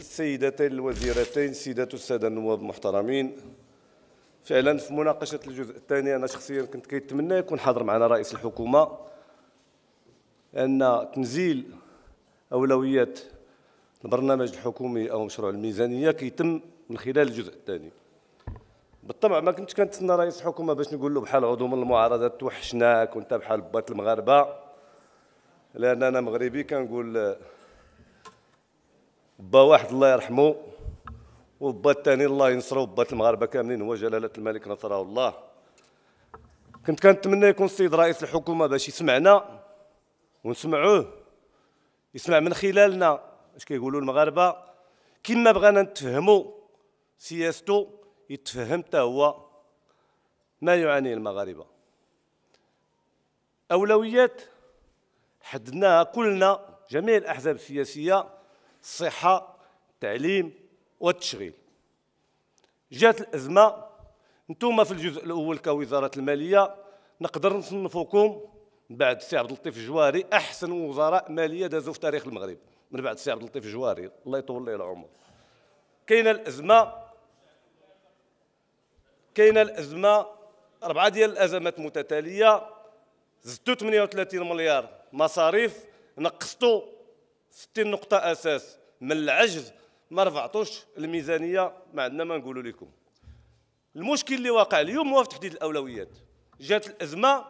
سيدتي الوزيرتين سيدات السادة النواب المحترمين فعلا في مناقشة الجزء الثاني أنا شخصيا كنت كيتمنى يكون حاضر معنا رئيس الحكومة أن تنزيل أولويات البرنامج الحكومي أو مشروع الميزانية كيتم من خلال الجزء الثاني بالطبع ما كنتش كنتسنى رئيس الحكومة باش نقول له بحال عضو من المعارضة توحشناك وأنت بحال بات المغاربة لأن أنا مغربي كنقول با واحد الله يرحمه وبا الثاني الله ينصره وبا المغاربه كاملين هو جلاله الملك نصره الله كنت كنتمنى يكون السيد رئيس الحكومه باش يسمعنا ونسمعوه يسمع من خلالنا اش كيقولوا المغاربه كما بغانا نتفهموا سياسته يتفهم حتى هو ما يعانيه المغاربه اولويات حددناها كلنا جميع الاحزاب السياسيه الصحة التعليم والتشغيل جات الأزمة نتوما في الجزء الأول كوزارة المالية نقدر نصنفوكم من بعد سي عبد اللطيف الجواري أحسن وزراء مالية دازوا في تاريخ المغرب من بعد سي عبد اللطيف الجواري الله يطول ليه العمر كاينه الأزمة كاينه الأزمة أربعة ديال الأزمات متتالية زدتوا 38 مليار مصاريف نقصتوا 60 نقطه اساس من العجز ما رفعتوش الميزانيه ما عندنا ما نقولوا لكم المشكل اللي واقع اليوم هو في تحديد الاولويات جات الازمه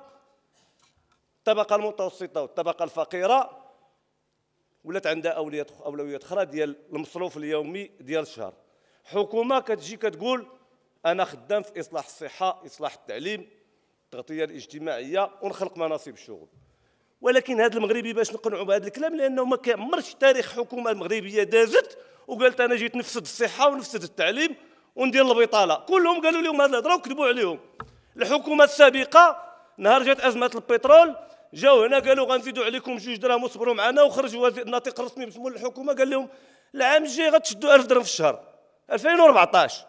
الطبقه المتوسطه والطبقه الفقيره ولات عندها اولويات اولويات اخرى ديال المصروف اليومي ديال الشهر حكومه كتجي كتقول انا خدام في اصلاح الصحه اصلاح التعليم التغطيه الاجتماعيه ونخلق مناصب الشغل ولكن هذا المغربي باش نقنعوا بهذا الكلام لانه ما كيعمرش تاريخ حكومه مغربيه دازت وقالت انا جيت نفسد الصحه ونفسد التعليم وندير البطاله كلهم قالوا لهم هذا الهضره وكذبوا عليهم الحكومه السابقه نهار جات ازمه البترول جاو هنا قالوا غنزيدوا عليكم جوج دراهم وصبروا معنا وخرج وزير ناطق رسمي باسم الحكومه قال لهم العام الجاي غتشدوا 1000 درهم في الشهر 2014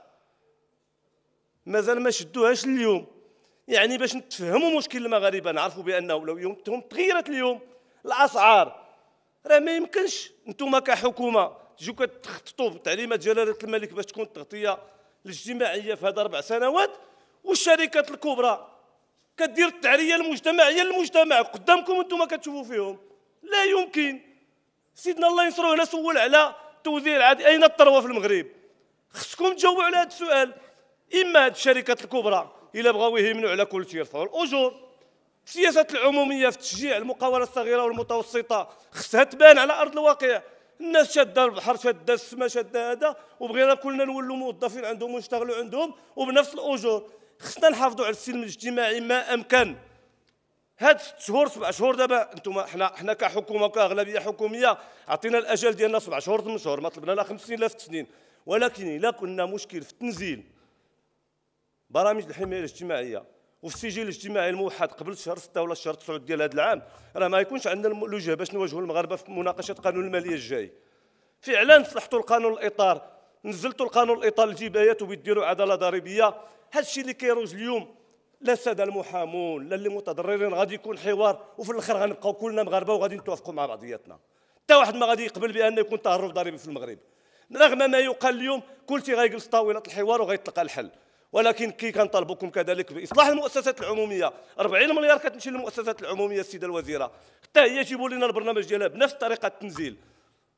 مازال ما شدوهاش اليوم يعني باش نتفهموا مشكل المغاربه نعرفوا بان اولوياتهم تغيرت اليوم الاسعار راه ما يمكنش انتم كحكومه تجيو كتخططوا بتعليمات جلاله الملك باش تكون التغطيه الاجتماعيه في هذا اربع سنوات والشركات الكبرى كدير التعريه المجتمعيه للمجتمع قدامكم انتم كتشوفوا فيهم لا يمكن سيدنا الله ينصروه هنا سول على توزيع عادي اين الثروه في المغرب خصكم تجاوبوا على هذا السؤال اما هذه الشركات الكبرى الا بغاو يهيمنوا على كل شيء يرفعوا الاجور السياسات العموميه في تشجيع المقاوله الصغيره والمتوسطه خصها تبان على ارض الواقع الناس شاده البحر شاده السماء شاده هذا وبغينا كلنا نولوا موظفين عندهم ونشتغلوا عندهم وبنفس الاجور خصنا نحافظوا على السلم الاجتماعي ما امكن هاد ست شهور سبع شهور دابا انتم حنا حنا كحكومه كاغلبيه حكوميه عطينا الاجل ديالنا سبع شهور ثمان شهور ما طلبنا لا خمس سنين لا ست سنين ولكن الا كنا مشكل في التنزيل برامج الحمايه الاجتماعيه وفي السجل الاجتماعي الموحد قبل شهر 6 ولا شهر 9 ديال هذا العام راه ما يكونش عندنا الوجه باش نواجهوا المغاربه في مناقشه قانون الماليه الجاي فعلا صلحتوا القانون الاطار نزلتوا القانون الاطار الجبايات وبديروا عداله ضريبيه هذا الشيء اللي كيروج اليوم لا الساده المحامون لا اللي متضررين غادي يكون حوار وفي الاخر غنبقاو كلنا مغاربه وغادي نتوافقوا مع بعضياتنا حتى واحد ما غادي يقبل بان يكون تهرب ضريبي في المغرب رغم ما يقال اليوم كل غيجلس طاوله الحوار وغيتلقى الحل ولكن كي كنطالبكم كذلك باصلاح المؤسسات العموميه 40 مليار كتمشي للمؤسسات العموميه السيده الوزيره حتى هي جيبوا لنا البرنامج ديالها بنفس طريقه التنزيل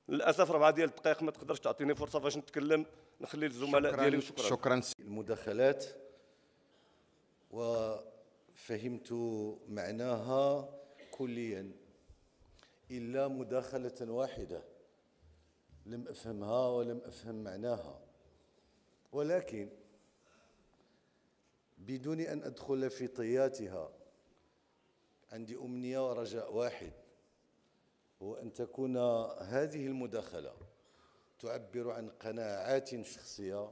للاسف ربعه ديال الدقائق ما تقدرش تعطيني فرصه باش نتكلم نخلي الزملاء ديالي وشكرا شكرا المداخلات وفهمت معناها كليا الا مداخله واحده لم افهمها ولم افهم معناها ولكن بدون أن أدخل في طياتها عندي أمنية ورجاء واحد هو أن تكون هذه المداخلة تعبر عن قناعات شخصية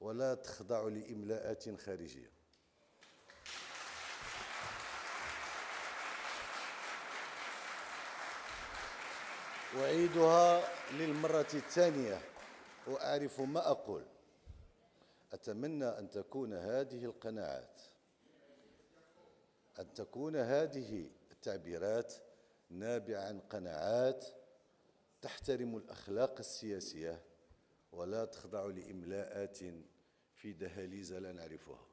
ولا تخضع لإملاءات خارجية أعيدها للمرة الثانية وأعرف ما أقول أتمنى أن تكون هذه القناعات أن تكون هذه التعبيرات نابعة عن قناعات تحترم الأخلاق السياسية ولا تخضع لإملاءات في دهاليز لا نعرفها